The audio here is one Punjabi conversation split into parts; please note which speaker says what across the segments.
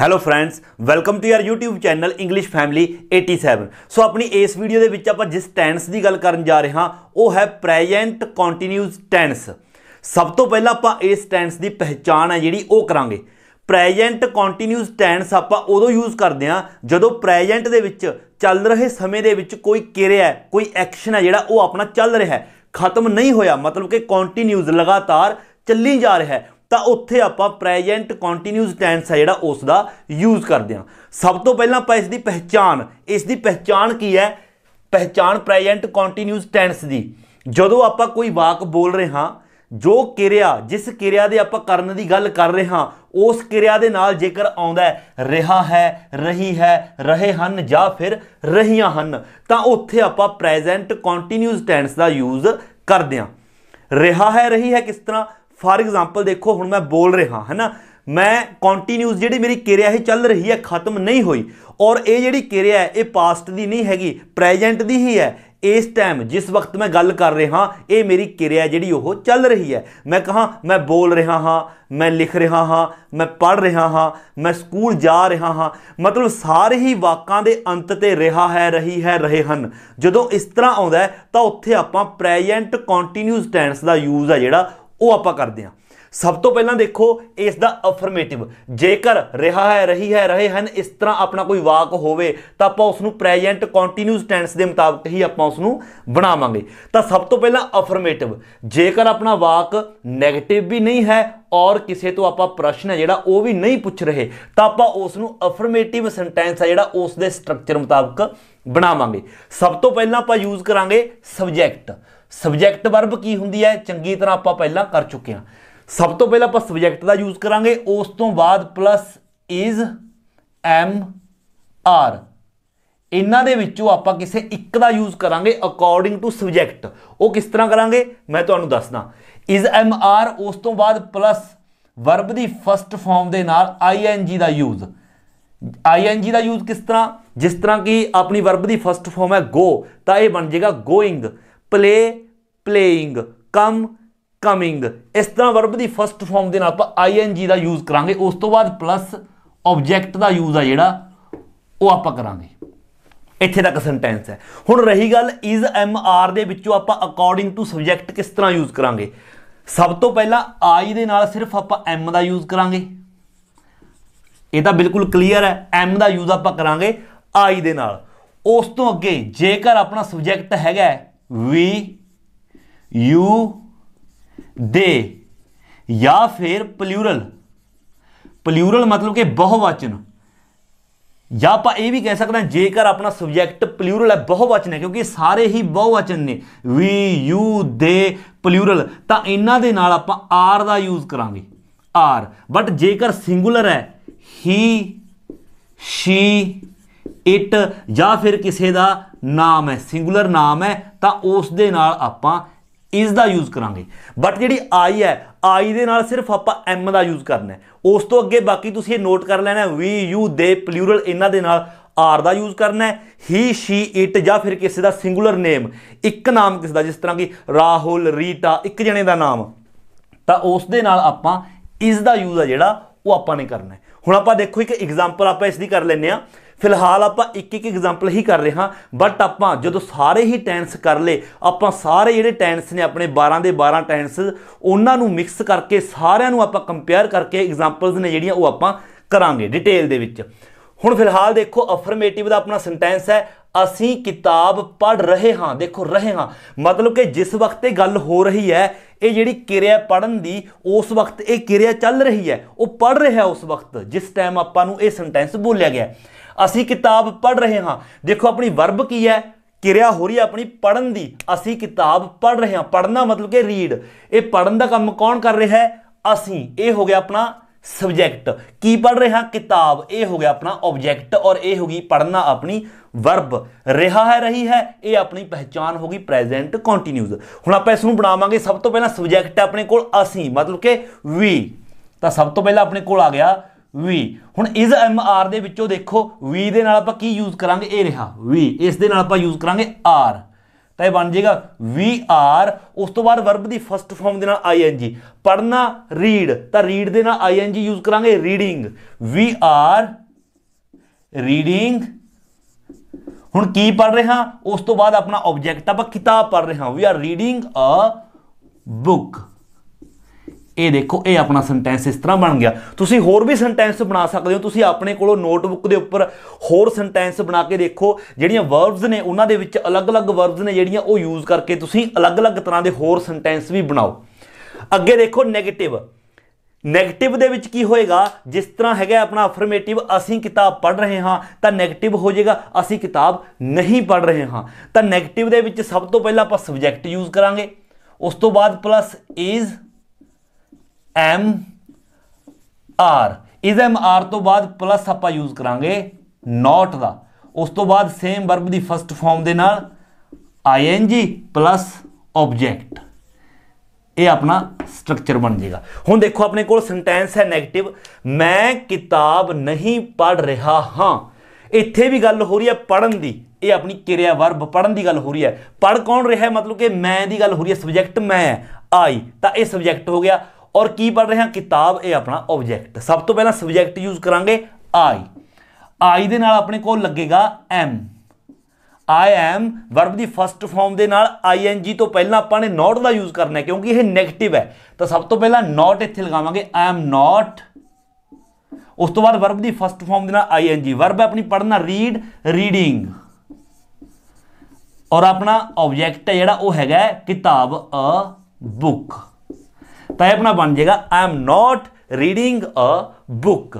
Speaker 1: hello friends welcome to your YouTube channel English family 87 so ਆਪਣੀ ਇਸ ਵੀਡੀਓ ਦੇ ਵਿੱਚ ਆਪਾਂ ਜਿਸ ਟੈਂਸ ਦੀ ਗੱਲ ਕਰਨ ਜਾ ਰਹੇ ਹਾਂ ਉਹ ਹੈ ਪ੍ਰੈਜ਼ੈਂਟ ਕੰਟੀਨਿਊਸ ਟੈਂਸ ਸਭ ਤੋਂ ਪਹਿਲਾਂ ਆਪਾਂ ਇਸ ਟੈਂਸ ਦੀ ਪਹਿਚਾਣ ਹੈ ਜਿਹੜੀ ਉਹ ਕਰਾਂਗੇ ਪ੍ਰੈਜ਼ੈਂਟ ਕੰਟੀਨਿਊਸ ਟੈਂਸ ਆਪਾਂ ਉਦੋਂ ਯੂਜ਼ ਕਰਦੇ ਹਾਂ ਜਦੋਂ ਪ੍ਰੈਜ਼ੈਂਟ ਦੇ ਵਿੱਚ ਚੱਲ ਰਹੇ ਸਮੇਂ ਦੇ ਵਿੱਚ ਕੋਈ ਕਿਰਿਆ ਕੋਈ ਐਕਸ਼ਨ ਹੈ ਜਿਹੜਾ ਉਹ ਆਪਣਾ ਚੱਲ ਰਿਹਾ ਹੈ ਖਤਮ ਨਹੀਂ ਹੋਇਆ ਮਤਲਬ ਕਿ ਕੰਟੀਨਿਊਸ ਲਗਾਤਾਰ ਚੱਲੀ ਜਾ ਰਿਹਾ ਹੈ ਤਾਂ ਉੱਥੇ ਆਪਾਂ ਪ੍ਰੈਜ਼ੈਂਟ ਕੰਟੀਨਿਊਸ ਟੈਂਸ ਹੈ ਜਿਹੜਾ ਉਸ ਦਾ ਯੂਜ਼ ਕਰਦੇ ਹਾਂ ਸਭ ਤੋਂ ਪਹਿਲਾਂ ਆਪਾਂ ਇਸ ਦੀ ਪਹਿਚਾਨ ਇਸ ਦੀ ਪਹਿਚਾਨ ਕੀ ਹੈ ਪਹਿਚਾਨ ਪ੍ਰੈਜ਼ੈਂਟ ਕੰਟੀਨਿਊਸ ਟੈਂਸ ਦੀ ਜਦੋਂ ਆਪਾਂ ਕੋਈ ਵਾਕ ਬੋਲ ਰਹੇ ਹਾਂ ਜੋ ਕਿਰਿਆ ਜਿਸ ਕਿਰਿਆ ਦੇ ਆਪਾਂ ਕਰਨ ਦੀ ਗੱਲ ਕਰ ਰਹੇ ਹਾਂ ਉਸ ਕਿਰਿਆ ਦੇ ਨਾਲ ਜੇਕਰ ਆਉਂਦਾ ਰਿਹਾ ਹੈ ਰਹੀ ਹੈ ਰਹੇ ਹਨ ਜਾਂ ਫਿਰ ਰਹੀਆਂ ਹਨ ਤਾਂ ਉੱਥੇ ਆਪਾਂ ਪ੍ਰੈਜ਼ੈਂਟ ਕੰਟੀਨਿਊਸ ਟੈਂਸ ਦਾ ਯੂਜ਼ ਕਰਦੇ ਹਾਂ ਰਿਹਾ ਹੈ ਰਹੀ ਹੈ ਕਿਸ ਤਰ੍ਹਾਂ ਫਾਰ ਐਗਜ਼ਾਮਪਲ ਦੇਖੋ ਹੁਣ ਮੈਂ ਬੋਲ ਰਿਹਾ ਹਾਂ ਹੈਨਾ ਮੈਂ ਕੰਟੀਨਿਊਸ ਜਿਹੜੀ ਮੇਰੀ ਕਿਰਿਆ ਹੈ ਚੱਲ ਰਹੀ ਹੈ ਖਤਮ ਨਹੀਂ ਹੋਈ ਔਰ ਇਹ ਜਿਹੜੀ ਕਿਰਿਆ ਹੈ ਇਹ ਪਾਸਟ ਦੀ ਨਹੀਂ ਹੈਗੀ ਪ੍ਰੈਜ਼ੈਂਟ ਦੀ ਹੀ ਹੈ ਇਸ ਟਾਈਮ ਜਿਸ ਵਕਤ ਮੈਂ ਗੱਲ ਕਰ ਰਿਹਾ ਇਹ ਮੇਰੀ ਕਿਰਿਆ ਜਿਹੜੀ ਉਹ ਚੱਲ ਰਹੀ ਹੈ ਮੈਂ ਕਹਾ ਮੈਂ ਬੋਲ ਰਿਹਾ ਹਾਂ ਮੈਂ ਲਿਖ ਰਿਹਾ ਹਾਂ ਮੈਂ ਪੜ ਰਿਹਾ ਹਾਂ ਮੈਂ ਸਕੂਲ ਜਾ ਰਿਹਾ ਹਾਂ ਮਤਲਬ ਸਾਰੇ ਹੀ ਵਾਕਾਂ ਦੇ ਅੰਤ ਤੇ ਰਿਹਾ ਹੈ ਰਹੀ ਹੈ ਰਹੇ ਹਨ ਜਦੋਂ ਇਸ ਤਰ੍ਹਾਂ ਆਉਂਦਾ ਤਾਂ ਉੱਥੇ ਆਪਾਂ ਪ੍ਰੈਜ਼ੈਂਟ ਕੰਟੀਨਿਊਸ ਟੈਂਸ ਦਾ ਯੂਜ਼ ਆ ਜਿਹੜਾ ਉਹ ਆਪਾਂ ਕਰਦੇ ਹਾਂ ਸਭ ਤੋਂ ਪਹਿਲਾਂ ਦੇਖੋ ਇਸ ਦਾ ਅਫਰਮੇਟਿਵ ਜੇਕਰ ਰਿਹਾ ਹੈ ਰਹੀ ਹੈ ਰਹੇ ਹਨ ਇਸ ਤਰ੍ਹਾਂ ਆਪਣਾ ਕੋਈ ਵਾਕ ਹੋਵੇ ਤਾਂ ਆਪਾਂ ਉਸ ਨੂੰ ਪ੍ਰੈਜ਼ੈਂਟ ਕੰਟੀਨਿਊਸ ਟੈਂਸ ਦੇ ਮੁਤਾਬਕ ਹੀ ਆਪਾਂ ਉਸ ਨੂੰ ਬਣਾਵਾਂਗੇ ਤਾਂ ਸਭ ਤੋਂ ਪਹਿਲਾਂ ਅਫਰਮੇਟਿਵ ਜੇਕਰ ਆਪਣਾ ਵਾਕ 네ਗੇਟਿਵ ਵੀ ਨਹੀਂ ਹੈ ਔਰ ਕਿਸੇ ਤੋਂ ਆਪਾਂ ਪ੍ਰਸ਼ਨ ਹੈ ਜਿਹੜਾ ਉਹ ਵੀ ਨਹੀਂ ਪੁੱਛ ਰਹੇ ਤਾਂ ਆਪਾਂ ਉਸ ਨੂੰ ਅਫਰਮੇਟਿਵ ਸੈਂਟੈਂਸ ਹੈ ਜਿਹੜਾ ਉਸ ਦੇ ਸਟਰਕਚਰ ਮੁਤਾਬਕ ਬਣਾਵਾਂਗੇ ਸਭ ਤੋਂ ਪਹਿਲਾਂ ਆਪਾਂ ਯੂਜ਼ ਕਰਾਂਗੇ ਸਬਜੈਕਟ ਸਬਜੈਕਟ ਵਰਬ ਕੀ ਹੁੰਦੀ ਹੈ ਚੰਗੀ ਤਰ੍ਹਾਂ ਆਪਾਂ ਪਹਿਲਾਂ ਕਰ ਚੁੱਕੇ ਹਾਂ ਸਭ ਤੋਂ ਪਹਿਲਾਂ ਆਪਾਂ ਸਬਜੈਕਟ ਦਾ ਯੂਜ਼ ਕਰਾਂਗੇ ਉਸ ਤੋਂ ਬਾਅਦ ਪਲੱਸ ਇਜ਼ ਐਮ ਆਰ ਇਹਨਾਂ ਦੇ ਵਿੱਚੋਂ ਆਪਾਂ ਕਿਸੇ ਇੱਕ ਦਾ ਯੂਜ਼ ਕਰਾਂਗੇ ਅਕੋਰਡਿੰਗ ਟੂ ਸਬਜੈਕਟ ਉਹ ਕਿਸ ਤਰ੍ਹਾਂ ਕਰਾਂਗੇ ਮੈਂ ਤੁਹਾਨੂੰ ਦੱਸਦਾ ਇਜ਼ ਐਮ ਆਰ ਉਸ ਤੋਂ ਬਾਅਦ ਪਲੱਸ ਵਰਬ ਦੀ ਫਸਟ ਫਾਰਮ ਦੇ ਨਾਲ ਆਈ ਐਨ ਜੀ ਦਾ ਯੂਜ਼ ਆਈ ਐਨ ਜੀ ਦਾ ਯੂਜ਼ ਕਿਸ ਤਰ੍ਹਾਂ ਜਿਸ ਤਰ੍ਹਾਂ ਕਿ ਆਪਣੀ ਵਰਬ ਦੀ ਫਸਟ ਫਾਰਮ ਹੈ ਗੋ ਤਾਂ ਇਹ ਬਣ ਜਾਏਗਾ going play playing come coming ਇਸ ਤਰ੍ਹਾਂ ਵਰਬ ਦੀ ਫਸਟ ਫਾਰਮ ਦੇ ਨਾਲ ਆਪਾਂ ਜੀ ਦਾ ਯੂਜ਼ ਕਰਾਂਗੇ ਉਸ ਤੋਂ ਬਾਅਦ ਪਲੱਸ ਆਬਜੈਕਟ ਦਾ ਯੂਜ਼ ਆ ਜਿਹੜਾ ਉਹ ਆਪਾਂ ਕਰਾਂਗੇ ਇੱਥੇ ਤੱਕ ਸੈਂਟੈਂਸ ਹੈ ਹੁਣ ਰਹੀ ਗੱਲ ਇਜ਼ ਐਮ ਆਰ ਦੇ ਵਿੱਚੋਂ ਆਪਾਂ ਅਕੋਰਡਿੰਗ ਟੂ ਸਬਜੈਕਟ ਕਿਸ ਤਰ੍ਹਾਂ ਯੂਜ਼ ਕਰਾਂਗੇ ਸਭ ਤੋਂ ਪਹਿਲਾਂ ਆਈ ਦੇ ਨਾਲ ਸਿਰਫ ਆਪਾਂ ਐਮ ਦਾ ਯੂਜ਼ ਕਰਾਂਗੇ ਇਹ ਤਾਂ ਬਿਲਕੁਲ ਕਲੀਅਰ ਹੈ ਐਮ ਦਾ ਯੂਜ਼ ਆਪਾਂ ਕਰਾਂਗੇ ਆਈ ਦੇ ਨਾਲ ਉਸ ਤੋਂ ਅੱਗੇ ਜੇਕਰ ਆਪਣਾ ਸਬਜੈਕਟ ਹੈਗਾ ਵੀ ਯੂ ਦੇ ਜਾਂ ਫਿਰ ਪਲੂਰਲ ਪਲੂਰਲ ਮਤਲਬ ਕਿ ਬਹੁਵਚਨ ਜਾਂ ਆਪਾਂ ਇਹ ਵੀ ਕਹਿ ਸਕਦੇ ਹਾਂ ਜੇਕਰ ਆਪਣਾ ਸਬਜੈਕਟ ਪਲੂਰਲ ਹੈ ਬਹੁਵਚਨ ਹੈ ਕਿਉਂਕਿ ਸਾਰੇ ਹੀ ਬਹੁਵਚਨ ਨੇ ਵੀ ਯੂ ਦੇ ਪਲੂਰਲ ਤਾਂ ਇਹਨਾਂ ਦੇ ਨਾਲ ਆਪਾਂ ਆਰ ਦਾ ਯੂਜ਼ ਕਰਾਂਗੇ ਆਰ ਬਟ ਜੇਕਰ ਸਿੰਗੂਲਰ ਹੈ ਹੀ ਸ਼ੀ ਇਟ ਜਾਂ ਫਿਰ ਕਿਸੇ ਦਾ ਨਾਮ ਹੈ ਸਿੰਗੂਲਰ ਨਾਮ ਹੈ ਤਾਂ ਉਸ ਦੇ ਨਾਲ ਆਪਾਂ ਇਸ ਦਾ ਯੂਜ਼ ਕਰਾਂਗੇ ਬਟ ਜਿਹੜੀ ਆਈ ਹੈ ਆਈ ਦੇ ਨਾਲ ਸਿਰਫ ਆਪਾਂ ਐਮ ਦਾ ਯੂਜ਼ ਕਰਨਾ ਹੈ ਉਸ ਤੋਂ ਅੱਗੇ ਬਾਕੀ ਤੁਸੀਂ ਇਹ ਨੋਟ ਕਰ ਲੈਣਾ ਵੀ ਯੂ ਦੇ ਪਲੂਰਲ ਇਹਨਾਂ ਦੇ ਨਾਲ ਆਰ ਦਾ ਯੂਜ਼ ਕਰਨਾ ਹੈ ਹੀ ਸ਼ੀ ਇਟ ਜਾਂ ਫਿਰ ਕਿਸੇ ਦਾ ਸਿੰਗੂਲਰ ਨੇਮ ਇੱਕ ਨਾਮ ਕਿਸੇ ਦਾ ਜਿਸ ਤਰ੍ਹਾਂ ਕਿ ਰਾਹੁਲ ਰੀਟਾ ਇੱਕ ਜਣੇ ਦਾ ਨਾਮ ਤਾਂ ਉਸ ਦੇ ਨਾਲ ਆਪਾਂ ਇਸ ਦਾ ਯੂਜ਼ ਆ ਜਿਹੜਾ ਉਹ ਆਪਾਂ ਨੇ ਕਰਨਾ ਹੈ ਹੁਣ ਆਪਾਂ ਦੇਖੋ ਇੱਕ ਐਗਜ਼ਾਮਪਲ ਆਪਾਂ ਇਸ ਦੀ ਕਰ ਲੈਨੇ ਆ ਫਿਲਹਾਲ ਆਪਾਂ ਇੱਕ ਇੱਕ ਐਗਜ਼ਾਮਪਲ ਹੀ ਕਰ ਰਹੇ ਹਾਂ ਬਟ ਆਪਾਂ ਜਦੋਂ ਸਾਰੇ ਹੀ ਟੈਂਸ ਕਰ ਲੇ ਆਪਾਂ ਸਾਰੇ ਜਿਹੜੇ ਟੈਂਸ ਨੇ ਆਪਣੇ 12 ਦੇ 12 ਟੈਂਸ ਉਹਨਾਂ ਨੂੰ ਮਿਕਸ ਕਰਕੇ ਸਾਰਿਆਂ ਨੂੰ ਆਪਾਂ ਕੰਪੇਅਰ ਕਰਕੇ ਐਗਜ਼ਾਮਪਲਸ ਨੇ ਜਿਹੜੀਆਂ ਉਹ ਆਪਾਂ ਕਰਾਂਗੇ ਡਿਟੇਲ ਦੇ ਵਿੱਚ ਹੁਣ ਫਿਲਹਾਲ ਦੇਖੋ ਅਫਰਮੇਟਿਵ ਦਾ ਆਪਣਾ ਸੈਂਟੈਂਸ ਹੈ ਅਸੀਂ ਕਿਤਾਬ ਪੜ੍ਹ ਰਹੇ ਹਾਂ ਦੇਖੋ ਰਹੇ ਹਾਂ ਮਤਲਬ ਕਿ ਜਿਸ ਵਕਤ ਇਹ ਗੱਲ ਹੋ ਰਹੀ ਹੈ ਇਹ ਜਿਹੜੀ ਕਿਰਿਆ ਪੜਨ ਦੀ ਉਸ ਵਕਤ ਇਹ ਕਿਰਿਆ ਚੱਲ ਰਹੀ ਹੈ ਉਹ ਪੜ ਰਿਹਾ ਉਸ ਵਕਤ ਜਿਸ ਟਾਈਮ ਆਪਾਂ ਨੂੰ ਇਹ ਸੈਂਟੈਂਸ ਬੋਲਿਆ ਗਿਆ ਅਸੀਂ ਕਿਤਾਬ ਪੜ੍ਹ ਰਹੇ ਹਾਂ ਦੇਖੋ ਆਪਣੀ ਵਰਬ ਕੀ ਹੈ ਕਿਰਿਆ ਹੋ ਰਹੀ ਹੈ ਆਪਣੀ ਪੜਨ ਦੀ ਅਸੀਂ ਕਿਤਾਬ ਪੜ ਰਹੇ ਹਾਂ ਪੜਨਾ ਮਤਲਬ ਕਿ ਰੀਡ ਇਹ ਪੜਨ ਦਾ ਕੰਮ ਕੌਣ ਕਰ ਰਿਹਾ ਹੈ ਅਸੀਂ ਇਹ ਹੋ ਗਿਆ ਆਪਣਾ ਸਬਜੈਕਟ ਕੀ ਪੜ ਰਹੇ ਹਾਂ ਕਿਤਾਬ ਇਹ ਹੋ ਗਿਆ ਆਪਣਾ ਆਬਜੈਕਟ ਔਰ ਇਹ ਹੋ ਗਈ ਪੜਨਾ ਆਪਣੀ ਵਰਬ ਰਿਹਾ ਹੈ ਰਹੀ ਹੈ ਇਹ ਆਪਣੀ ਪਹਿਚਾਨ ਹੋ ਗਈ ਪ੍ਰੈਜ਼ੈਂਟ ਕੰਟੀਨਿਊਸ ਹੁਣ ਆਪਾਂ ਇਸ ਨੂੰ ਬਣਾਵਾਂਗੇ ਸਭ ਤੋਂ ਪਹਿਲਾਂ ਸਬਜੈਕਟ ਆਪਣੇ ਕੋਲ ਅਸੀਂ ਮਤਲਬ ਕਿ ਵੀ ਤਾਂ ਸਭ ਤੋਂ ਪਹਿਲਾਂ ਆਪਣੇ ਕੋਲ ਆ ਗਿਆ ਵੀ ਹੁਣ ਇਸ ਐਮ ਆਰ ਦੇ ਵਿੱਚੋਂ ਦੇਖੋ ਵੀ ਦੇ ਨਾਲ ਆਪਾਂ ਕੀ ਯੂਜ਼ ਕਰਾਂਗੇ ਇਹ ਰਿਹਾ ਵੀ ਇਸ ਦੇ ਨਾਲ ਆਪਾਂ ਯੂਜ਼ ਕਰਾਂਗੇ ਆਰ ਤਾਂ ਇਹ ਬਣ ਜਾਏਗਾ ਵੀ ਆਰ ਉਸ ਤੋਂ ਬਾਅਦ ਵਰਬ ਦੀ ਫਸਟ ਫਾਰਮ ਦੇ ਨਾਲ ਆਈ ਐਨ ਜੀ ਪੜਨਾ ਰੀਡ ਤਾਂ ਰੀਡ ਦੇ ਨਾਲ ਆਈ ਐਨ ਜੀ ਯੂਜ਼ ਕਰਾਂਗੇ ਰੀਡਿੰਗ ਵੀ ਆਰ ਰੀਡਿੰਗ ਹੁਣ ਕੀ ਪੜ ਰਹੇ ਹਾਂ ਉਸ ਤੋਂ ਬਾਅਦ ਆਪਣਾ ਆਬਜੈਕਟ ਆਪਾਂ ਕਿਤਾਬ ਪੜ ਰਹੇ ਹਾਂ we are reading a book ਇਹ ਦੇਖੋ ਇਹ ਆਪਣਾ ਸੈਂਟੈਂਸ ਇਸ ਤਰ੍ਹਾਂ ਬਣ ਗਿਆ ਤੁਸੀਂ ਹੋਰ ਵੀ ਸੈਂਟੈਂਸ ਬਣਾ ਸਕਦੇ ਹੋ ਤੁਸੀਂ ਆਪਣੇ ਕੋਲੋਂ ਨੋਟਬੁੱਕ ਦੇ ਉੱਪਰ ਹੋਰ ਸੈਂਟੈਂਸ ਬਣਾ ਕੇ ਦੇਖੋ ਜਿਹੜੀਆਂ ਵਰਬਸ ਨੇ ਉਹਨਾਂ ਦੇ ਵਿੱਚ ਅਲੱਗ-ਅਲੱਗ ਵਰਬਸ ਨੇ ਜਿਹੜੀਆਂ ਉਹ ਯੂਜ਼ ਕਰਕੇ ਤੁਸੀਂ ਅਲੱਗ-ਅਲੱਗ ਤਰ੍ਹਾਂ ਦੇ ਹੋਰ ਸੈਂਟੈਂਸ ਵੀ ਬਣਾਓ ਅੱਗੇ ਦੇਖੋ 네ਗੇਟਿਵ 네ਗੇਟਿਵ ਦੇ ਵਿੱਚ ਕੀ ਹੋਏਗਾ ਜਿਸ ਤਰ੍ਹਾਂ ਹੈਗਾ ਆਪਣਾ ਅਫਰਮੇਟਿਵ ਅਸੀਂ ਕਿਤਾਬ ਪੜ੍ਹ ਰਹੇ ਹਾਂ ਤਾਂ 네ਗੇਟਿਵ ਹੋ ਜਾਏਗਾ ਅਸੀਂ ਕਿਤਾਬ ਨਹੀਂ ਪੜ੍ਹ ਰਹੇ ਹਾਂ ਤਾਂ 네ਗੇਟਿਵ ਦੇ ਵਿੱਚ ਸਭ ਤੋਂ ਪਹਿਲਾਂ ਆਪਾਂ ਸਬਜੈਕਟ ਯੂਜ਼ ਕਰਾਂਗੇ ਉਸ ਤੋਂ ਬਾਅਦ plus is am are is am are ਤੋਂ ਬਾਅਦ ਪਲੱਸ ਆਪਾਂ ਯੂਜ਼ ਕਰਾਂਗੇ ਨਾਟ ਦਾ ਉਸ ਤੋਂ ਬਾਅਦ ਸੇਮ ਵਰਬ ਦੀ ਫਸਟ ਫਾਰਮ ਦੇ ਨਾਲ ਜੀ ਪਲੱਸ ਆਬਜੈਕਟ ਇਹ ਆਪਣਾ ਸਟਰਕਚਰ ਬਣ ਜਾਏਗਾ ਹੁਣ ਦੇਖੋ ਆਪਣੇ ਕੋਲ ਸੈਂਟੈਂਸ ਹੈ 네ਗੇਟਿਵ ਮੈਂ ਕਿਤਾਬ ਨਹੀਂ ਪੜ ਰਿਹਾ ਹਾਂ ਇੱਥੇ ਵੀ ਗੱਲ ਹੋ ਰਹੀ ਹੈ ਪੜਨ ਦੀ ਇਹ ਆਪਣੀ ਕਿਰਿਆ ਵਰਬ ਪੜਨ ਦੀ ਗੱਲ ਹੋ ਰਹੀ ਹੈ ਪੜ ਕੌਣ ਰਿਹਾ ਹੈ ਮਤਲਬ ਕਿ ਮੈਂ ਦੀ ਗੱਲ ਹੋ ਰਹੀ ਹੈ ਸਬਜੈਕਟ ਮੈਂ ਆਈ ਤਾਂ ਇਹ ਸਬਜੈਕਟ ਹੋ ਗਿਆ ਔਰ ਕੀ ਪੜ ਰਹੇ ਹਾਂ ਕਿਤਾਬ ਇਹ ਆਪਣਾ ਆਬਜੈਕਟ ਸਭ ਤੋਂ ਪਹਿਲਾਂ ਸਬਜੈਕਟ ਯੂਜ਼ ਕਰਾਂਗੇ ਆਈ ਆਈ ਦੇ ਨਾਲ ਆਪਣੇ ਕੋਲ ਲੱਗੇਗਾ ਐਮ ਆਈ ਐਮ ਵਰਬ ਦੀ ਫਸਟ ਫਾਰਮ ਦੇ ਨਾਲ ਆਈਐਨਜੀ ਤੋਂ ਪਹਿਲਾਂ ਆਪਾਂ ਨੇ ਨਾਟ ਦਾ ਯੂਜ਼ ਕਰਨਾ ਹੈ ਕਿਉਂਕਿ ਇਹ 네ਗੇਟਿਵ ਹੈ ਤਾਂ ਸਭ ਤੋਂ ਪਹਿਲਾਂ ਨਾਟ ਇੱਥੇ ਲਗਾਵਾਂਗੇ ਆਈ ਐਮ ਨਾਟ ਉਸ ਤੋਂ ਬਾਅਦ ਵਰਬ ਦੀ ਫਸਟ ਫਾਰਮ ਦੇ ਨਾਲ ਆਈਐਨਜੀ ਵਰਬ ਹੈ ਆਪਣੀ ਪੜਨਾ ਰੀਡ ਰੀਡਿੰਗ ਔਰ ਆਪਣਾ ਆਬਜੈਕਟ ਹੈ ਜਿਹੜਾ ਉਹ ਹੈਗਾ ਕਿਤਾਬ ਅ ਬੁੱਕ तय अपना बन जाएगा I am not reading a book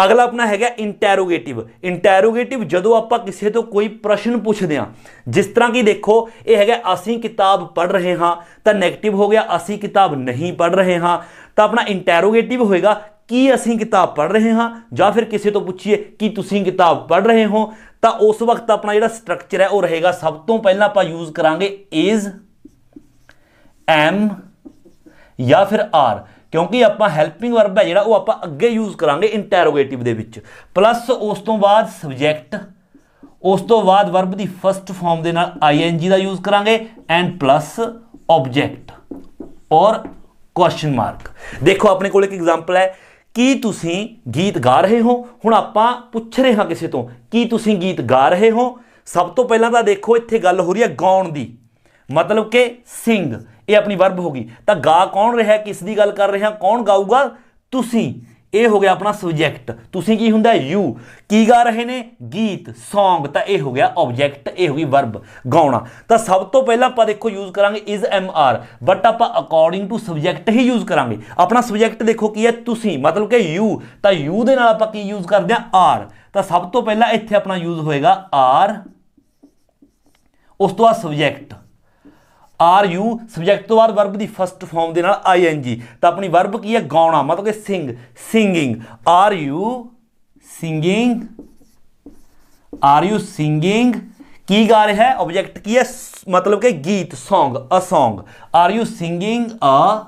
Speaker 1: अगला अपना है क्या इंटैरोगेटिव इंटैरोगेटिव जो आप किसी तो कोई प्रश्न पूछते हैं जिस तरह की देखो ये है असी किताब पढ़ रहे हाँ तो नैगेटिव हो गया असी किताब नहीं पढ़ रहे हाँ तो अपना इंटैरोगेटिव होएगा कि असी किताब पढ़ रहे हाँ जो किसी तो पूछिए कि तुम किताब पढ़ रहे हो तो उस वक्त अपना जो स्ट्रक्चर है वह रहेगा सब तो पहला आप यूज़ करा इज़ एम ਜਾਂ ਫਿਰ ਆਰ ਕਿਉਂਕਿ ਆਪਾਂ ਹੈਲਪਿੰਗ ਵਰਬ ਹੈ ਜਿਹੜਾ ਉਹ ਆਪਾਂ ਅੱਗੇ ਯੂਜ਼ ਕਰਾਂਗੇ ਇੰਟਰੋਗੇਟਿਵ ਦੇ ਵਿੱਚ ਪਲੱਸ ਉਸ ਤੋਂ ਬਾਅਦ ਸਬਜੈਕਟ ਉਸ ਤੋਂ ਬਾਅਦ ਵਰਬ ਦੀ ਫਰਸਟ ਫਾਰਮ ਦੇ ਨਾਲ ਜੀ ਦਾ ਯੂਜ਼ ਕਰਾਂਗੇ ਐਂਡ ਪਲੱਸ ਆਬਜੈਕਟ ਔਰ ਕੁਐਸਚਨ ਮਾਰਕ ਦੇਖੋ ਆਪਣੇ ਕੋਲ ਇੱਕ ਐਗਜ਼ਾਮਪਲ ਹੈ ਕੀ ਤੁਸੀਂ ਗੀਤ ਗਾ ਰਹੇ ਹੋ ਹੁਣ ਆਪਾਂ ਪੁੱਛ ਰਹੇ ਹਾਂ ਕਿਸੇ ਤੋਂ ਕੀ ਤੁਸੀਂ ਗੀਤ ਗਾ ਰਹੇ ਹੋ ਸਭ ਤੋਂ ਪਹਿਲਾਂ ਤਾਂ ਦੇਖੋ ਇੱਥੇ ਗੱਲ ਹੋ ਰਹੀ ਹੈ ਗਾਉਣ ਦੀ ਮਤਲਬ ਕਿ ਸਿੰਗ ਇਹ ਆਪਣੀ ਵਰਬ ਹੋ ਗਈ ਤਾਂ ਗਾ ਕੌਣ ਰਿਹਾ ਕਿਸ ਦੀ ਗੱਲ ਕਰ ਰਿਹਾ ਕੌਣ ਗਾਊਗਾ ਤੁਸੀਂ ਇਹ ਹੋ ਗਿਆ ਆਪਣਾ ਸਬਜੈਕਟ ਤੁਸੀਂ ਕੀ ਹੁੰਦਾ ਯੂ ਕੀ ਗਾ ਰਹੇ ਨੇ ਗੀਤ Song ਤਾਂ ਇਹ ਹੋ ਗਿਆ ਆਬਜੈਕਟ ਇਹ ਹੋ ਗਈ ਵਰਬ ਗਾਉਣਾ ਤਾਂ ਸਭ ਤੋਂ ਪਹਿਲਾਂ ਆਪਾਂ ਦੇਖੋ ਯੂਜ਼ ਕਰਾਂਗੇ ਇਜ਼ ਐਮ ਆਰ ਬਟ ਆਪਾਂ ਅਕੋਰਡਿੰਗ ਟੂ ਸਬਜੈਕਟ ਹੀ ਯੂਜ਼ ਕਰਾਂਗੇ ਆਪਣਾ ਸਬਜੈਕਟ ਦੇਖੋ ਕੀ ਹੈ ਤੁਸੀਂ ਮਤਲਬ ਕਿ ਯੂ ਤਾਂ ਯੂ ਦੇ ਨਾਲ ਆਪਾਂ ਕੀ ਯੂਜ਼ ਕਰਦੇ ਆ ਆਰ ਤਾਂ ਸਭ ਤੋਂ ਪਹਿਲਾਂ ਇੱਥੇ ਆਪਣਾ ਯੂਜ਼ ਹੋਏਗਾ ਆਰ ਉਸ ਤੋਂ ਬਾਅਦ ਸਬਜੈਕਟ ਆਰ ਯੂ ਸਬਜੈਕਟ ਤੋਂ ਬਾਅਦ ਵਰਬ ਦੀ ਫਸਟ ਫਾਰਮ ਦੇ ਨਾਲ ਆਈਐਨਜੀ ਤਾਂ ਆਪਣੀ ਵਰਬ ਕੀ ਹੈ ਗਾਉਣਾ ਮਤਲਬ ਕਿ sing singing are you singing are you singing ਕੀ ਗਾ ਰਿਹਾ ਹੈ ਆਬਜੈਕਟ ਕੀ ਹੈ ਮਤਲਬ ਕਿ ਗੀਤ song a song are you singing a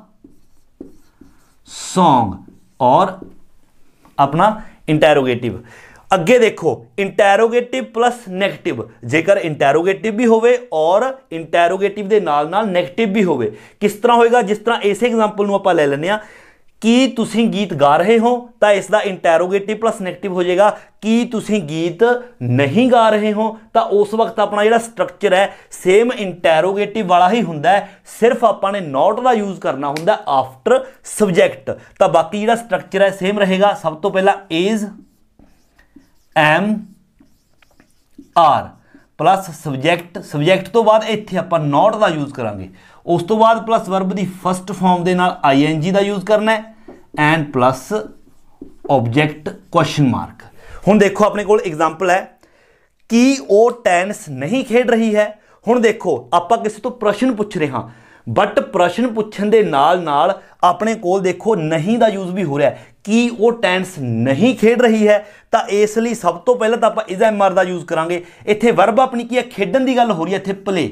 Speaker 1: song ਔਰ ਆਪਣਾ ਇੰਟਰੋਗੇਟਿਵ ਅੱਗੇ ਦੇਖੋ ਇੰਟੈਰੋਗੇਟਿਵ ਪਲੱਸ 네ਗੇਟਿਵ ਜੇਕਰ ਇੰਟੈਰੋਗੇਟਿਵ ਵੀ ਹੋਵੇ ਔਰ ਇੰਟੈਰੋਗੇਟਿਵ ਦੇ ਨਾਲ ਨਾਲ 네ਗੇਟਿਵ ਵੀ ਹੋਵੇ ਕਿਸ ਤਰ੍ਹਾਂ ਹੋਏਗਾ ਜਿਸ ਤਰ੍ਹਾਂ ਇਸੇ ਐਗਜ਼ਾਮਪਲ ਨੂੰ ਆਪਾਂ ਲੈ ਲੈਂਦੇ ਆ ਕੀ ਤੁਸੀਂ ਗੀਤ ਗਾ ਰਹੇ ਹੋ ਤਾਂ ਇਸ ਦਾ ਇੰਟੈਰੋਗੇਟਿਵ ਪਲੱਸ 네ਗੇਟਿਵ ਹੋ ਜਾਏਗਾ ਕੀ ਤੁਸੀਂ ਗੀਤ ਨਹੀਂ ਗਾ ਰਹੇ ਹੋ ਤਾਂ ਉਸ ਵਕਤ ਆਪਣਾ ਜਿਹੜਾ ਸਟਰਕਚਰ ਹੈ ਸੇਮ ਇੰਟੈਰੋਗੇਟਿਵ ਵਾਲਾ ਹੀ ਹੁੰਦਾ ਹੈ ਸਿਰਫ ਆਪਾਂ ਨੇ ਨਾਟ ਦਾ ਯੂਜ਼ ਕਰਨਾ ਹੁੰਦਾ ਆਫਟਰ ਸਬਜੈਕਟ ਤਾਂ ਬਾਕੀ ਜਿਹੜਾ ਸਟਰਕਚਰ ਹੈ ਸੇਮ ਰਹੇਗਾ ਸਭ ਤੋਂ ਪਹਿਲਾਂ is am are plus subject subject ਤੋਂ ਬਾਅਦ ਇੱਥੇ ਆਪਾਂ ਨੋਟ ਦਾ ਯੂਜ਼ ਕਰਾਂਗੇ ਉਸ ਤੋਂ ਬਾਅਦ ਪਲੱਸ ਵਰਬ ਦੀ ਫਸਟ ਫਾਰਮ ਦੇ ਨਾਲ ਆਈਐਨਜੀ ਦਾ ਯੂਜ਼ ਕਰਨਾ ਹੈ and plus object question mark ਹੁਣ ਦੇਖੋ ਆਪਣੇ ਕੋਲ ਐਗਜ਼ਾਮਪਲ ਹੈ ਕੀ ਉਹ ਟੈਨਿਸ ਨਹੀਂ ਖੇਡ ਰਹੀ ਹੈ ਹੁਣ ਦੇਖੋ ਆਪਾਂ ਕਿਸੇ ਤੋਂ ਪ੍ਰਸ਼ਨ ਪੁੱਛ ਰਹੇ ਹਾਂ ਬਟ ਪ੍ਰਸ਼ਨ ਪੁੱਛਣ ਦੇ ਨਾਲ ਨਾਲ ਆਪਣੇ ਕੋਲ ਦੇਖੋ ਨਹੀਂ ਦਾ ਯੂਜ਼ ਵੀ ਹੋ ਰਿਹਾ ਕੀ ਉਹ ਟੈਂਸ ਨਹੀਂ ਖੇਡ ਰਹੀ ਹੈ ਤਾਂ ਇਸ ਲਈ ਸਭ ਤੋਂ ਪਹਿਲਾਂ ਤਾਂ ਆਪਾਂ ਇਜ਼ ਐਮ ਆਰ ਦਾ ਯੂਜ਼ ਕਰਾਂਗੇ ਇੱਥੇ ਵਰਬ ਆਪਣੀ ਕੀ ਹੈ ਖੇਡਣ ਦੀ ਗੱਲ ਹੋ ਰਹੀ ਹੈ ਇੱਥੇ ਪਲੇ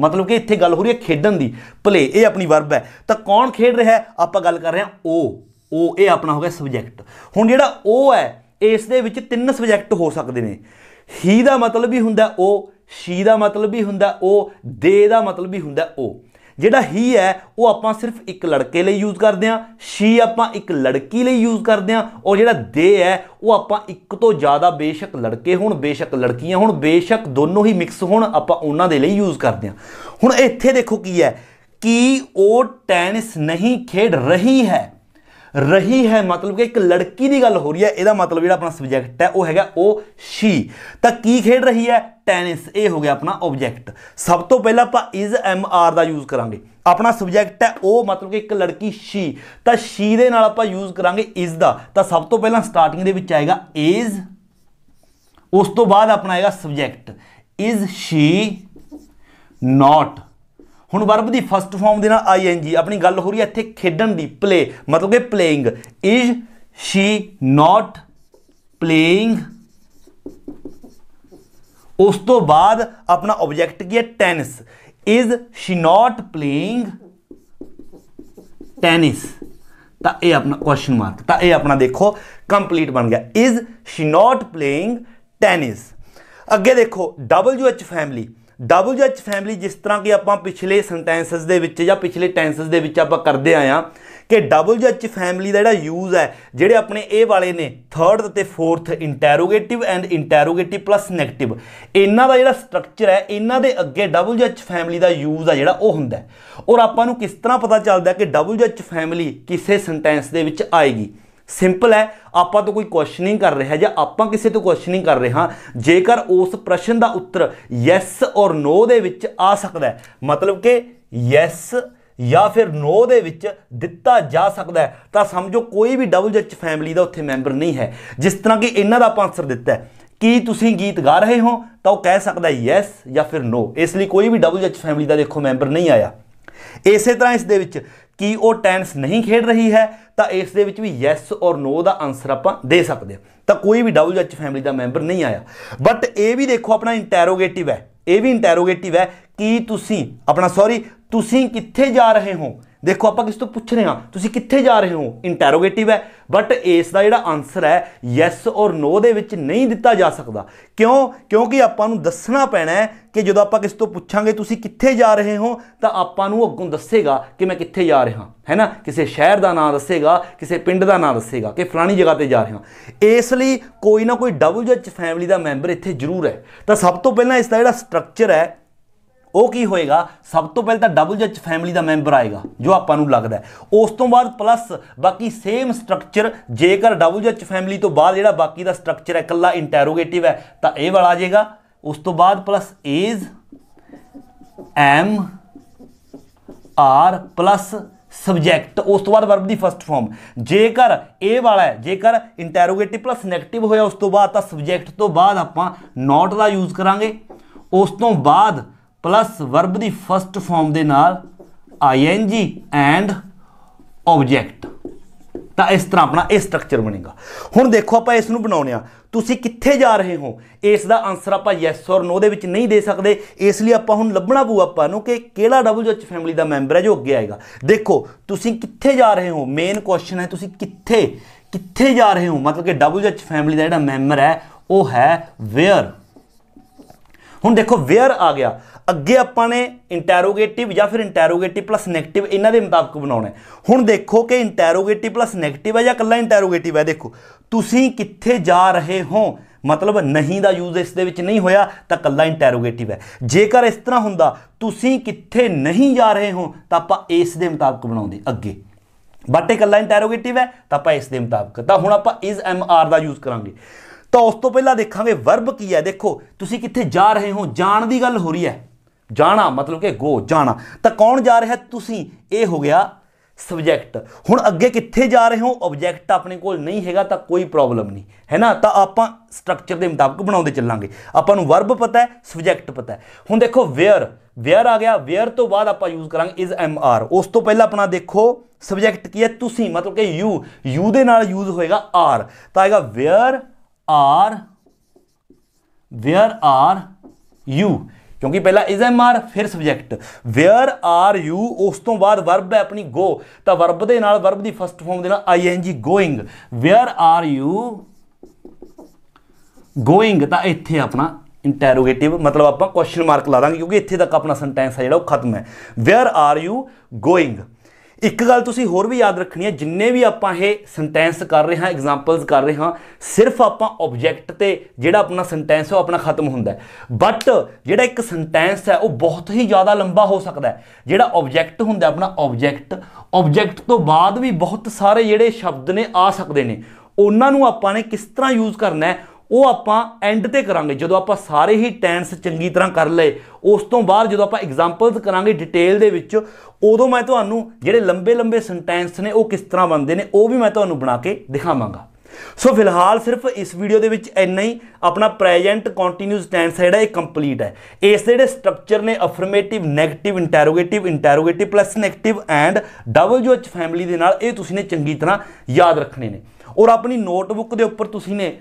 Speaker 1: ਮਤਲਬ ਕਿ ਇੱਥੇ ਗੱਲ ਹੋ ਰਹੀ ਹੈ ਖੇਡਣ ਦੀ ਪਲੇ ਇਹ ਆਪਣੀ ਵਰਬ ਹੈ ਤਾਂ ਕੌਣ ਖੇਡ ਰਿਹਾ ਹੈ ਆਪਾਂ ਗੱਲ ਕਰ ਰਹੇ ਹਾਂ ਉਹ ਉਹ ਇਹ ਆਪਣਾ ਹੋ ਗਿਆ ਸਬਜੈਕਟ ਹੁਣ ਜਿਹੜਾ ਉਹ ਹੈ ਇਸ ਦੇ ਵਿੱਚ ਤਿੰਨ ਸਬਜੈਕਟ ਹੋ ਸਕਦੇ ਨੇ ਹੀ ਦਾ ਮਤਲਬ ਵੀ ਹੁੰਦਾ ਉਹ ਸ਼ੀ ਦਾ ਮਤਲਬ ਵੀ ਹੁੰਦਾ ਉਹ ਦੇ ਦਾ ਮਤਲਬ ਵੀ ਹੁੰਦਾ ਉਹ ਜਿਹੜਾ ਹੀ ਹੈ ਉਹ ਆਪਾਂ ਸਿਰਫ ਇੱਕ ਲੜਕੇ ਲਈ ਯੂਜ਼ ਕਰਦੇ ਆ ਸ਼ੀ ਆਪਾਂ ਇੱਕ ਲੜਕੀ ਲਈ ਯੂਜ਼ ਕਰਦੇ ਆ ਔਰ ਜਿਹੜਾ ਦੇ ਹੈ ਉਹ ਆਪਾਂ ਇੱਕ ਤੋਂ ਜ਼ਿਆਦਾ ਬੇਸ਼ੱਕ ਲੜਕੇ ਹੋਣ ਬੇਸ਼ੱਕ ਲੜਕੀਆਂ ਹੋਣ ਬੇਸ਼ੱਕ ਦੋਨੋਂ ਹੀ ਮਿਕਸ ਹੋਣ ਆਪਾਂ ਉਹਨਾਂ ਦੇ ਲਈ ਯੂਜ਼ ਕਰਦੇ ਆ ਹੁਣ ਇੱਥੇ ਦੇਖੋ ਕੀ ਹੈ ਕੀ ਉਹ ਟੈਨਿਸ ਨਹੀਂ ਖੇਡ ਰਹੀ ਹੈ ਰਹੀ ਹੈ ਮਤਲਬ ਕਿ ਇੱਕ ਲੜਕੀ ਦੀ ਗੱਲ ਹੋ ਰਹੀ ਹੈ ਇਹਦਾ ਮਤਲਬ ਜਿਹੜਾ ਆਪਣਾ ਸਬਜੈਕਟ ਹੈ ਉਹ ਹੈਗਾ ਉਹ ਸ਼ੀ ਤਾਂ ਕੀ ਖੇਡ ਰਹੀ ਹੈ ਟੈਨਿਸ ਇਹ ਹੋ ਗਿਆ ਆਪਣਾ ਆਬਜੈਕਟ ਸਭ ਤੋਂ ਪਹਿਲਾਂ ਆਪਾਂ ਇਜ਼ ਐਮ ਆਰ ਦਾ ਯੂਜ਼ ਕਰਾਂਗੇ ਆਪਣਾ ਸਬਜੈਕਟ ਹੈ ਉਹ ਮਤਲਬ ਕਿ ਇੱਕ ਲੜਕੀ ਸ਼ੀ ਤਾਂ ਸ਼ੀ ਦੇ ਨਾਲ ਆਪਾਂ ਯੂਜ਼ ਕਰਾਂਗੇ ਇਜ਼ ਦਾ ਤਾਂ ਸਭ ਤੋਂ ਪਹਿਲਾਂ ਸਟਾਰਟਿੰਗ ਦੇ ਵਿੱਚ ਆਏਗਾ ਇਜ਼ ਉਸ ਤੋਂ ਬਾਅਦ ਆਪਣਾ ਆਏਗਾ ਸਬਜੈਕਟ ਇਜ਼ ਸ਼ੀ ਨਾਟ ਹੁਣ ਵਰਬ ਦੀ ਫਸਟ ਫਾਰਮ ਦੇ ਨਾਲ ਜੀ ਆਪਣੀ ਗੱਲ ਹੋ ਰਹੀ ਹੈ ਇੱਥੇ ਖੇਡਣ ਦੀ ਪਲੇ ਮਤਲਬ ਕਿ playing is she not playing ਉਸ ਤੋਂ ਬਾਅਦ ਆਪਣਾ ਆਬਜੈਕਟ ਕੀ ਹੈ tennis is she not playing tennis ਤਾਂ ਇਹ ਆਪਣਾ ਕੁਐਸਚਨ ਮਾਰਕ ਤਾਂ ਇਹ ਆਪਣਾ ਦੇਖੋ ਕੰਪਲੀਟ ਬਣ ਗਿਆ is she not playing tennis ਅੱਗੇ ਦੇਖੋ ਐਚ ਫੈਮਿਲੀ WH ਫੈਮਿਲੀ ਜਿਸ ਤਰ੍ਹਾਂ ਕਿ ਆਪਾਂ ਪਿਛਲੇ ਸੈਂਟੈਂਸਸ ਦੇ ਵਿੱਚ ਜਾਂ ਪਿਛਲੇ ਟੈਂਸਸ ਦੇ ਵਿੱਚ ਆਪਾਂ ਕਰਦੇ ਆਇਆ ਕਿ WH ਫੈਮਿਲੀ ਦਾ ਜਿਹੜਾ ਯੂਜ਼ ਹੈ ਜਿਹੜੇ ਆਪਣੇ ਇਹ ਵਾਲੇ ਨੇ ਥਰਡ ਤੇ fourth interrogative and interrogative plus negative ਇਹਨਾਂ ਦਾ ਜਿਹੜਾ ਸਟਰਕਚਰ ਹੈ ਇਹਨਾਂ ਦੇ ਅੱਗੇ WH ਫੈਮਿਲੀ ਦਾ ਯੂਜ਼ ਆ ਜਿਹੜਾ ਉਹ ਹੁੰਦਾ ਔਰ ਆਪਾਂ ਨੂੰ ਕਿਸ ਤਰ੍ਹਾਂ ਪਤਾ ਚੱਲਦਾ ਕਿ WH ਫੈਮਿਲੀ ਕਿਸੇ ਸੈਂਟੈਂਸ ਦੇ ਵਿੱਚ ਆਏਗੀ ਸਿੰਪਲ ਹੈ ਆਪਾਂ ਤੋਂ ਕੋਈ ਕੁਐਸਚਨਿੰਗ ਕਰ ਰਿਹਾ ਜਾਂ ਆਪਾਂ ਕਿਸੇ ਤੋਂ ਕੁਐਸਚਨਿੰਗ ਕਰ ਰਹੇ ਹਾਂ ਜੇਕਰ ਉਸ ਪ੍ਰਸ਼ਨ ਦਾ ਉੱਤਰ ਯੈਸ ਔਰ ਨੋ ਦੇ ਵਿੱਚ ਆ ਸਕਦਾ ਹੈ ਮਤਲਬ ਕਿ ਯੈਸ ਜਾਂ ਫਿਰ ਨੋ ਦੇ ਵਿੱਚ ਦਿੱਤਾ ਜਾ ਸਕਦਾ ਹੈ ਤਾਂ ਸਮਝੋ ਕੋਈ ਵੀ ਡਬਲ ਜੱਜ ਫੈਮਿਲੀ ਦਾ ਉੱਥੇ ਮੈਂਬਰ ਨਹੀਂ ਹੈ ਜਿਸ ਤਰ੍ਹਾਂ ਕਿ ਇਹਨਾਂ ਦਾ ਆਪਾਂ ਆਨਸਰ ਦਿੱਤਾ ਹੈ ਕੀ ਤੁਸੀਂ ਗੀਤ ਗਾ ਰਹੇ ਹੋ ਤਾਂ ਉਹ ਕਹਿ ਸਕਦਾ ਯੈਸ ਜਾਂ ਫਿਰ ਨੋ ਇਸ ਲਈ ਕੋਈ ਵੀ ਡਬਲ ਜੱਜ ਫੈਮਿਲੀ ਦਾ ਦੇਖੋ ਮੈਂਬਰ ਨਹੀਂ ਆਇਆ ਇਸੇ ਤਰ੍ਹਾਂ ਇਸ ਦੇ ਵਿੱਚ ਕੀ ਉਹ ਟੈਂਸ ਨਹੀਂ ਖੇਡ ਰਹੀ ਹੈ ਤਾਂ ਇਸ ਦੇ ਵਿੱਚ ਵੀ ਯੈਸ ਔਰ ਨੋ ਦਾ ਆਨਸਰ ਆਪਾਂ ਦੇ ਸਕਦੇ ਹਾਂ ਤਾਂ ਕੋਈ ਵੀ ਐਚ ਫੈਮਿਲੀ ਦਾ ਮੈਂਬਰ ਨਹੀਂ ਆਇਆ ਬਟ ਇਹ ਵੀ ਦੇਖੋ ਆਪਣਾ ਇੰਟਰੋਗੇਟਿਵ ਹੈ ਇਹ ਵੀ ਇੰਟਰੋਗੇਟਿਵ ਹੈ ਕੀ ਤੁਸੀਂ ਆਪਣਾ ਸੌਰੀ ਤੁਸੀਂ ਕਿੱਥੇ ਜਾ ਰਹੇ ਹੋ ਦੇਖੋ ਆਪਾਂ ਕਿਸ ਤੋਂ ਪੁੱਛ ਰਹੇ ਹਾਂ ਤੁਸੀਂ ਕਿੱਥੇ ਜਾ ਰਹੇ ਹੋ ਇੰਟਰੋਗੇਟਿਵ ਹੈ ਬਟ ਇਸ ਦਾ ਜਿਹੜਾ ਆਨਸਰ ਹੈ ਯੈਸ ਔਰ ਨੋ ਦੇ ਵਿੱਚ ਨਹੀਂ ਦਿੱਤਾ ਜਾ ਸਕਦਾ ਕਿਉਂ ਕਿਉਂਕਿ ਆਪਾਂ ਨੂੰ ਦੱਸਣਾ ਪੈਣਾ ਹੈ ਕਿ ਜਦੋਂ ਆਪਾਂ ਕਿਸ ਤੋਂ ਪੁੱਛਾਂਗੇ ਤੁਸੀਂ ਕਿੱਥੇ ਜਾ ਰਹੇ ਹੋ ਤਾਂ ਆਪਾਂ ਨੂੰ ਅੱਗੋਂ ਦੱਸੇਗਾ ਕਿ ਮੈਂ ਕਿੱਥੇ ਜਾ ਰਿਹਾ ਹੈ ਨਾ ਕਿਸੇ ਸ਼ਹਿਰ ਦਾ ਨਾਮ ਦੱਸੇਗਾ ਕਿਸੇ ਪਿੰਡ ਦਾ ਨਾਮ ਦੱਸੇਗਾ ਕਿ ਫਲਾਣੀ ਜਗ੍ਹਾ ਤੇ ਜਾ ਰਿਹਾ ਇਸ ਲਈ ਕੋਈ ਨਾ ਕੋਈ ਡਬਲ ਜੱਜ ਫੈਮਿਲੀ ਦਾ ਮੈਂਬਰ ਇੱਥੇ ਜ਼ਰੂਰ ਹੈ ਤਾਂ ਸਭ ਤੋਂ ਪਹਿਲਾਂ ਇਸ ਦਾ ਜਿਹੜਾ ਸਟਰਕਚਰ ਹੈ ਉਹ ਕੀ ਹੋਏਗਾ ਸਭ ਤੋਂ ਪਹਿਲਾਂ ਤਾਂ ਡਬਲ ਜੱਜ ਫੈਮਿਲੀ ਦਾ ਮੈਂਬਰ ਆਏਗਾ ਜੋ ਆਪਾਂ ਨੂੰ ਲੱਗਦਾ ਉਸ ਤੋਂ ਬਾਅਦ ਪਲੱਸ ਬਾਕੀ ਸੇਮ ਸਟਰਕਚਰ ਜੇਕਰ ਡਬਲ ਜੱਜ ਫੈਮਿਲੀ ਤੋਂ ਬਾਅਦ ਜਿਹੜਾ ਬਾਕੀ ਦਾ ਸਟਰਕਚਰ ਹੈ ਇਕੱਲਾ ਇੰਟਰੋਗੇਟਿਵ ਹੈ ਤਾਂ ਇਹ ਵਾਲਾ ਆ ਜਾਏਗਾ ਉਸ ਤੋਂ ਬਾਅਦ ਪਲੱਸ ਏਜ ਐਮ ਆਰ ਪਲੱਸ ਸਬਜੈਕਟ ਉਸ ਤੋਂ ਬਾਅਦ ਵਰਬ ਦੀ ਫਸਟ ਫਾਰਮ ਜੇਕਰ ਇਹ ਵਾਲਾ ਹੈ ਜੇਕਰ ਇੰਟਰੋਗੇਟਿਵ ਪਲੱਸ ਨੈਗੇਟਿਵ ਹੋਇਆ ਉਸ ਤੋਂ ਬਾਅਦ ਤਾਂ ਸਬਜੈਕਟ ਤੋਂ ਬਾਅਦ ਆਪਾਂ ਨਾਟ ਦਾ ਯੂਜ਼ ਕਰਾਂਗੇ ਉਸ ਤੋਂ ਬਾਅਦ ਪਲੱਸ ਵਰਬ ਦੀ ਫਸਟ ਫਾਰਮ ਦੇ ਨਾਲ ing ਐਂਡ ਆਬਜੈਕਟ ਤਾਂ ਇਸ ਤਰ੍ਹਾਂ ਆਪਣਾ ਇਹ ਸਟਰਕਚਰ ਬਣੇਗਾ ਹੁਣ ਦੇਖੋ ਆਪਾਂ ਇਸ ਨੂੰ ਬਣਾਉਨੇ ਆ ਤੁਸੀਂ ਕਿੱਥੇ ਜਾ ਰਹੇ ਹੋ ਇਸ ਦਾ ਆਨਸਰ ਆਪਾਂ ਯੈਸ ਔਰ ਨੋ ਦੇ ਵਿੱਚ ਨਹੀਂ ਦੇ ਸਕਦੇ ਇਸ ਲਈ ਆਪਾਂ ਹੁਣ ਲੱਭਣਾ ਪਊ ਆਪਾਂ ਨੂੰ ਕਿ ਕਿਹੜਾ WH ਫੈਮਿਲੀ ਦਾ ਮੈਂਬਰ ਹੈ ਜੋ ਅੱਗੇ ਆਏਗਾ ਦੇਖੋ ਤੁਸੀਂ ਕਿੱਥੇ ਜਾ ਰਹੇ ਹੋ ਮੇਨ ਕੁਐਸਚਨ ਹੈ ਤੁਸੀਂ ਕਿੱਥੇ ਕਿੱਥੇ ਜਾ ਰਹੇ ਹੋ ਮਤਲਬ ਕਿ WH ਫੈਮਿਲੀ ਦਾ ਜਿਹੜਾ ਮੈਂਬਰ ਹੈ ਉਹ ਹੈ ਵੇਅਰ ਹੁਣ ਦੇਖੋ ਵੇਅਰ ਆ ਗਿਆ ਅੱਗੇ ਆਪਾਂ ਨੇ ਇੰਟਰੋਗੇਟਿਵ ਜਾਂ ਫਿਰ ਇੰਟਰੋਗੇਟਿਵ ਪਲੱਸ ਨੈਗੇਟਿਵ ਇਹਨਾਂ ਦੇ ਮੁਤਾਬਕ ਬਣਾਉਣਾ ਹੁਣ ਦੇਖੋ ਕਿ ਇੰਟਰੋਗੇਟਿਵ ਪਲੱਸ ਨੈਗੇਟਿਵ ਹੈ ਜਾਂ ਕੱਲਾ ਇੰਟਰੋਗੇਟਿਵ ਹੈ ਦੇਖੋ ਤੁਸੀਂ ਕਿੱਥੇ ਜਾ ਰਹੇ ਹੋ ਮਤਲਬ ਨਹੀਂ ਦਾ ਯੂਜ਼ ਇਸ ਦੇ ਵਿੱਚ ਨਹੀਂ ਹੋਇਆ ਤਾਂ ਕੱਲਾ ਇੰਟਰੋਗੇਟਿਵ ਹੈ ਜੇਕਰ ਇਸ ਤਰ੍ਹਾਂ ਹੁੰਦਾ ਤੁਸੀਂ ਕਿੱਥੇ ਨਹੀਂ ਜਾ ਰਹੇ ਹੋ ਤਾਂ ਆਪਾਂ ਇਸ ਦੇ ਮੁਤਾਬਕ ਬਣਾਉਂਦੇ ਅੱਗੇ ਬਟ ਇਹ ਕੱਲਾ ਇੰਟਰੋਗੇਟਿਵ ਹੈ ਤਾਂ ਆਪਾਂ ਇਸ ਦੇ ਮੁਤਾਬਕ ਤਾਂ ਹੁਣ ਆਪਾਂ ਇਸ ਐਮ ਆਰ ਦਾ ਯੂਜ਼ ਕਰਾਂਗੇ ਤਾਂ ਉਸ ਤੋਂ ਪਹਿਲਾਂ ਦੇਖਾਂਗੇ ਵਰਬ ਕੀ ਹੈ ਦੇਖੋ ਤੁਸੀਂ ਕਿੱਥੇ ਜਾ ਰਹੇ ਹੋ ਜਾਣ ਦੀ ਗੱਲ ਹੋ ਰਹੀ ਹੈ ਜਾਣਾ ਮਤਲਬ ਕਿ ਗੋ ਜਾਣਾ ਤਾਂ ਕੌਣ ਜਾ ਰਿਹਾ ਤੁਸੀਂ ਇਹ ਹੋ ਗਿਆ ਸਬਜੈਕਟ ਹੁਣ ਅੱਗੇ ਕਿੱਥੇ ਜਾ ਰਹੇ ਹੋ ਆਬਜੈਕਟ ਆਪਣੇ ਕੋਲ ਨਹੀਂ ਹੈਗਾ ਤਾਂ ਕੋਈ ਪ੍ਰੋਬਲਮ ਨਹੀਂ ਹੈ ਨਾ ਤਾਂ ਆਪਾਂ ਸਟਰਕਚਰ ਦੇ ਮੁਤਾਬਕ ਬਣਾਉਂਦੇ ਚੱਲਾਂਗੇ ਆਪਾਂ ਨੂੰ ਵਰਬ ਪਤਾ ਹੈ ਸਬਜੈਕਟ ਪਤਾ ਹੈ ਹੁਣ ਦੇਖੋ ਵੇਅਰ ਵੇਅਰ ਆ ਗਿਆ ਵੇਅਰ ਤੋਂ ਬਾਅਦ ਆਪਾਂ ਯੂਜ਼ ਕਰਾਂਗੇ ਇਜ਼ ਐਮ ਆਰ ਉਸ ਤੋਂ ਪਹਿਲਾਂ ਆਪਣਾ ਦੇਖੋ ਸਬਜੈਕਟ ਕੀ ਹੈ ਤੁਸੀਂ ਮਤਲਬ ਕਿ ਯੂ ਯੂ ਦੇ ਨਾਲ ਯੂਜ਼ ਹੋਏਗਾ ਆਰ ਤਾਂ ਆਏਗਾ where are where are you ਕਿਉਂਕਿ ਪਹਿਲਾਂ ਇਜ਼ ਐਮ ਆਰ ਫਿਰ ਸਬਜੈਕਟ ਵੇਅਰ ਆਰ ਯੂ ਉਸ ਤੋਂ ਬਾਅਦ ਵਰਬ ਹੈ ਆਪਣੀ ਗੋ ਤਾਂ ਵਰਬ ਦੇ ਨਾਲ ਵਰਬ ਦੀ ਫਸਟ ਫਾਰਮ ਦੇ ਨਾਲ ਜੀ going where are you going ਤਾਂ ਇੱਥੇ ਆਪਣਾ ਇੰਟਰੋਗੇਟਿਵ ਮਤਲਬ ਆਪਾਂ ਕੁਐਸਚਨ ਮਾਰਕ ਲਾ ਦਾਂਗੇ ਕਿਉਂਕਿ ਇੱਥੇ ਤੱਕ ਆਪਣਾ ਸੈਂਟੈਂਸ ਹੈ ਜਿਹੜਾ ਉਹ ਖਤਮ ਹੈ ਵੇਅਰ ਆਰ ਯੂ ਗੋਇੰਗ ਇੱਕ ਗੱਲ ਤੁਸੀਂ ਹੋਰ ਵੀ ਯਾਦ ਰੱਖਣੀ ਹੈ ਜਿੰਨੇ ਵੀ ਆਪਾਂ ਇਹ ਸੈਂਟੈਂਸ ਕਰ ਰਹੇ ਹਾਂ ਐਗਜ਼ਾਮਪਲਸ ਕਰ ਰਹੇ ਹਾਂ ਸਿਰਫ ਆਪਾਂ ਆਬਜੈਕਟ ਤੇ ਜਿਹੜਾ ਆਪਣਾ ਸੈਂਟੈਂਸ ਉਹ ਆਪਣਾ ਖਤਮ ਹੁੰਦਾ ਹੈ ਬਟ ਜਿਹੜਾ ਇੱਕ ਸੈਂਟੈਂਸ ਹੈ ਉਹ ਬਹੁਤ ਹੀ ਜ਼ਿਆਦਾ ਲੰਬਾ ਹੋ ਸਕਦਾ ਹੈ ਜਿਹੜਾ ਆਬਜੈਕਟ ਹੁੰਦਾ ਆਪਣਾ ਆਬਜੈਕਟ ਆਬਜੈਕਟ ਤੋਂ ਬਾਅਦ ਵੀ ਬਹੁਤ ਸਾਰੇ ਜਿਹੜੇ ਸ਼ਬਦ ਨੇ ਆ ਸਕਦੇ ਨੇ ਉਹਨਾਂ ਨੂੰ ਆਪਾਂ ਨੇ ਕਿਸ ਤਰ੍ਹਾਂ ਯੂਜ਼ ਕਰਨਾ ਹੈ ਉਹ ਆਪਾਂ ਐਂਡ ਤੇ ਕਰਾਂਗੇ ਜਦੋਂ ਆਪਾਂ ਸਾਰੇ ਹੀ ਟੈਂਸ ਚੰਗੀ ਤਰ੍ਹਾਂ ਕਰ ਲਏ ਉਸ ਤੋਂ ਬਾਅਦ ਜਦੋਂ ਆਪਾਂ ਐਗਜ਼ਾਮਪਲਸ ਕਰਾਂਗੇ ਡਿਟੇਲ ਦੇ ਵਿੱਚ ਉਦੋਂ ਮੈਂ ਤੁਹਾਨੂੰ ਜਿਹੜੇ ਲੰਬੇ ਲੰਬੇ ਸੈਂਟੈਂਸ ਨੇ ਉਹ ਕਿਸ ਤਰ੍ਹਾਂ ਬਣਦੇ ਨੇ ਉਹ ਵੀ ਮੈਂ ਤੁਹਾਨੂੰ ਬਣਾ ਕੇ ਦਿਖਾਵਾਂਗਾ ਸੋ ਫਿਲਹਾਲ ਸਿਰਫ ਇਸ ਵੀਡੀਓ ਦੇ ਵਿੱਚ ਇੰਨਾ ਹੀ ਆਪਣਾ ਪ੍ਰੈਜ਼ੈਂਟ ਕੰਟੀਨਿਊਸ ਟੈਂਸ ਹੈ ਜਿਹੜਾ ਇਹ ਕੰਪਲੀਟ ਹੈ ਇਸ ਦੇ ਜਿਹੜੇ ਸਟਰਕਚਰ ਨੇ affirmative negative interrogative interrogative plus negative and double ਜੋ ਐਚ ਫੈਮਿਲੀ ਦੇ ਨਾਲ ਇਹ ਤੁਸੀਂ ਨੇ ਚੰਗੀ ਤਰ੍ਹਾਂ ਯਾਦ ਰੱਖਣੇ ਨੇ ਔਰ ਆਪਣੀ ਨੋਟਬੁੱਕ ਦੇ ਉੱਪਰ ਤੁਸੀਂ ਨੇ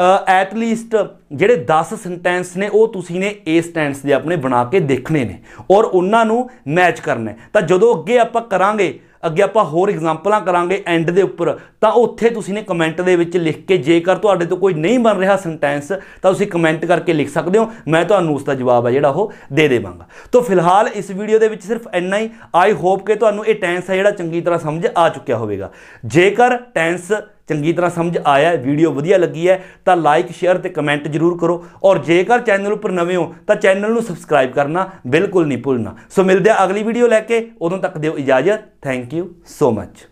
Speaker 1: ਐਟ ਲੀਸਟ ਜਿਹੜੇ 10 ਸੈਂਟੈਂਸ ਨੇ ਉਹ ਤੁਸੀਂ ਨੇ ਏ ਸਟੈਂਸ ਦੇ ਆਪਣੇ ਬਣਾ ਕੇ ਦੇਖਣੇ ਨੇ ਔਰ ਉਹਨਾਂ ਨੂੰ ਮੈਚ ਕਰਨਾ ਤਾਂ ਜਦੋਂ ਅੱਗੇ ਆਪਾਂ ਕਰਾਂਗੇ ਅੱਗੇ ਆਪਾਂ ਹੋਰ ਐਗਜ਼ਾਮਪਲਾਂ ਕਰਾਂਗੇ ਐਂਡ ਦੇ ਉੱਪਰ ਤਾਂ ਉੱਥੇ ਤੁਸੀਂ ਨੇ ਕਮੈਂਟ ਦੇ ਵਿੱਚ ਲਿਖ ਕੇ ਜੇਕਰ ਤੁਹਾਡੇ ਤੋਂ ਕੋਈ ਨਹੀਂ ਬਣ ਰਿਹਾ ਸੈਂਟੈਂਸ ਤਾਂ ਤੁਸੀਂ ਕਮੈਂਟ ਕਰਕੇ ਲਿਖ ਸਕਦੇ ਹੋ ਮੈਂ ਤੁਹਾਨੂੰ ਉਸ ਦਾ ਜਵਾਬ ਹੈ ਜਿਹੜਾ ਉਹ ਦੇ ਦੇਵਾਂਗਾ ਤਾਂ ਫਿਲਹਾਲ ਇਸ ਵੀਡੀਓ ਦੇ ਵਿੱਚ ਸਿਰਫ ਇੰਨਾ ਹੀ ਆਈ ਹੋਪ ਕਿ ਤੁਹਾਨੂੰ ਇਹ ਟੈਂਸ ਹੈ ਜਿਹੜਾ ਚੰਗੀ ਤਰ੍ਹਾਂ ਸਮਝ ਆ ਚੁੱਕਿਆ ਹੋਵੇਗਾ ਜੇਕਰ ਟੈਂਸ ਚੰਗੀ ਤਰ੍ਹਾਂ ਸਮਝ ਆਇਆ ਵੀਡੀਓ ਵਧੀਆ ਲੱਗੀ ਹੈ ਤਾਂ ਲਾਈਕ ਸ਼ੇਅਰ ਤੇ ਕਮੈਂਟ ਜਰੂਰ ਕਰੋ ਔਰ ਜੇਕਰ ਚੈਨਲ ਉੱਪਰ ਨਵੇਂ ਹੋ ਤਾਂ ਚੈਨਲ ਨੂੰ ਸਬਸਕ੍ਰਾਈਬ ਕਰਨਾ ਬਿਲਕੁਲ ਨਹੀਂ ਭੁੱਲਣਾ ਸੋ ਮਿਲਦੇ ਆ ਅਗਲੀ ਵੀਡੀਓ ਲੈ ਕੇ ਉਦੋਂ ਤੱਕ ਦਿਓ ਇਜਾਜ਼ਤ ਥੈਂਕ ਯੂ ਸੋ ਮਚ